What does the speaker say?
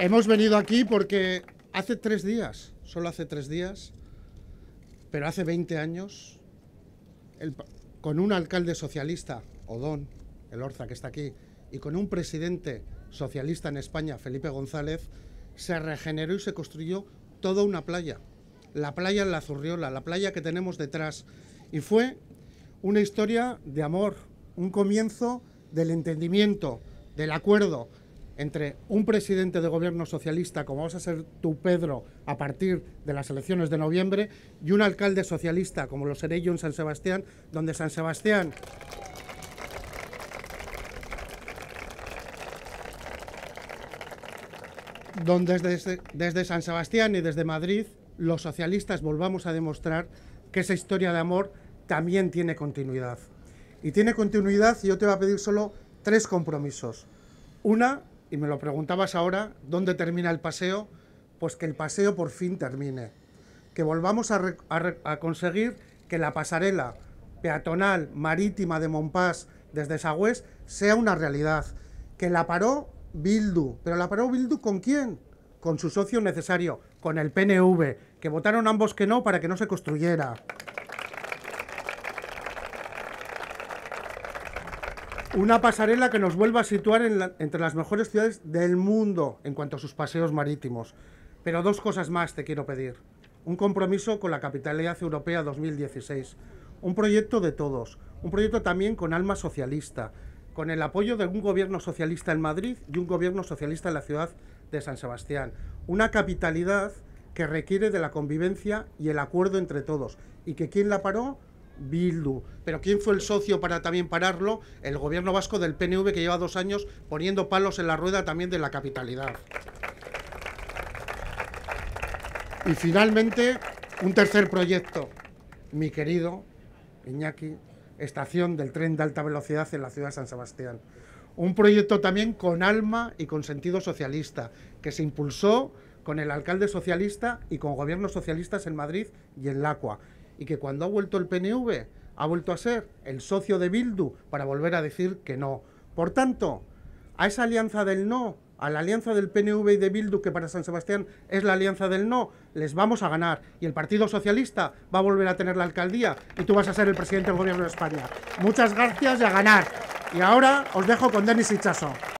Hemos venido aquí porque hace tres días, solo hace tres días, pero hace 20 años, con un alcalde socialista, Odón, el Orza, que está aquí, y con un presidente socialista en España, Felipe González, se regeneró y se construyó toda una playa. La playa en la Zurriola, la playa que tenemos detrás. Y fue una historia de amor, un comienzo del entendimiento, del acuerdo, entre un presidente de gobierno socialista, como vas a ser tú, Pedro, a partir de las elecciones de noviembre, y un alcalde socialista, como lo seré yo en San Sebastián, donde San Sebastián... donde desde, desde San Sebastián y desde Madrid los socialistas volvamos a demostrar que esa historia de amor también tiene continuidad. Y tiene continuidad y yo te voy a pedir solo tres compromisos. Una, y me lo preguntabas ahora, ¿dónde termina el paseo? Pues que el paseo por fin termine, que volvamos a, conseguir que la pasarela peatonal marítima de Montpas desde Sagüez sea una realidad, que la paró Bildu, pero la paró Bildu con quién? Con su socio necesario, con el PNV, que votaron ambos que no para que no se construyera. Una pasarela que nos vuelva a situar entre las mejores ciudades del mundo en cuanto a sus paseos marítimos. Pero dos cosas más te quiero pedir. Un compromiso con la Capitalidad Europea 2016. Un proyecto de todos. Un proyecto también con alma socialista. Con el apoyo de un gobierno socialista en Madrid y un gobierno socialista en la ciudad de San Sebastián. Una capitalidad que requiere de la convivencia y el acuerdo entre todos. Y que quien la paró Bildu. Pero ¿quién fue el socio para también pararlo? El gobierno vasco del PNV que lleva dos años poniendo palos en la rueda también de la capitalidad. Y finalmente, un tercer proyecto, mi querido Iñaki, estación del tren de alta velocidad en la ciudad de San Sebastián. Un proyecto también con alma y con sentido socialista, que se impulsó con el alcalde socialista y con gobiernos socialistas en Madrid y en Lacua y que cuando ha vuelto el PNV ha vuelto a ser el socio de Bildu para volver a decir que no. Por tanto, a esa alianza del no, a la alianza del PNV y de Bildu, que para San Sebastián es la alianza del no, les vamos a ganar. Y el Partido Socialista va a volver a tener la alcaldía y tú vas a ser el presidente del Gobierno de España. Muchas gracias y a ganar. Y ahora os dejo con Denis Hichazo.